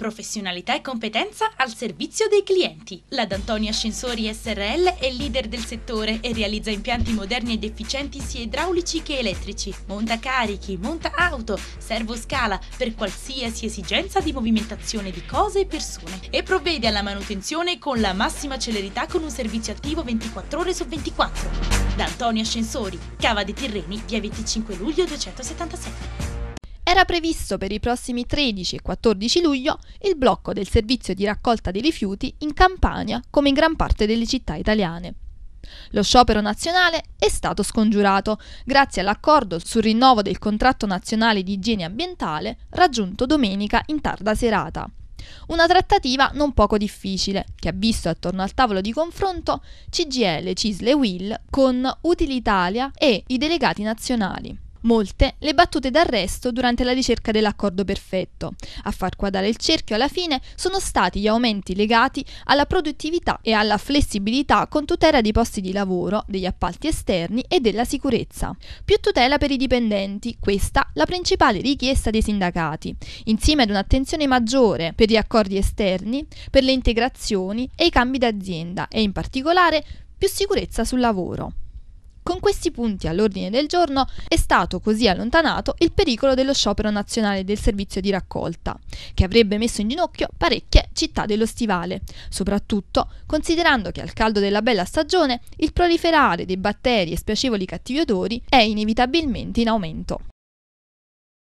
Professionalità e competenza al servizio dei clienti. La D'Antonio Ascensori SRL è leader del settore e realizza impianti moderni ed efficienti sia idraulici che elettrici. Monta carichi, monta auto, servo scala per qualsiasi esigenza di movimentazione di cose e persone e provvede alla manutenzione con la massima celerità con un servizio attivo 24 ore su 24. D'Antonio Ascensori, Cava dei Tirreni, via 25 luglio 277 era previsto per i prossimi 13 e 14 luglio il blocco del servizio di raccolta dei rifiuti in Campania come in gran parte delle città italiane. Lo sciopero nazionale è stato scongiurato grazie all'accordo sul rinnovo del contratto nazionale di igiene ambientale raggiunto domenica in tarda serata. Una trattativa non poco difficile, che ha visto attorno al tavolo di confronto CGL, Cisle e Will con Utilitalia e i delegati nazionali. Molte le battute d'arresto durante la ricerca dell'accordo perfetto. A far quadrare il cerchio alla fine sono stati gli aumenti legati alla produttività e alla flessibilità con tutela dei posti di lavoro, degli appalti esterni e della sicurezza. Più tutela per i dipendenti, questa la principale richiesta dei sindacati, insieme ad un'attenzione maggiore per gli accordi esterni, per le integrazioni e i cambi d'azienda e in particolare più sicurezza sul lavoro. Con questi punti all'ordine del giorno è stato così allontanato il pericolo dello sciopero nazionale del servizio di raccolta, che avrebbe messo in ginocchio parecchie città dello stivale, soprattutto considerando che al caldo della bella stagione il proliferare dei batteri e spiacevoli cattivi odori è inevitabilmente in aumento.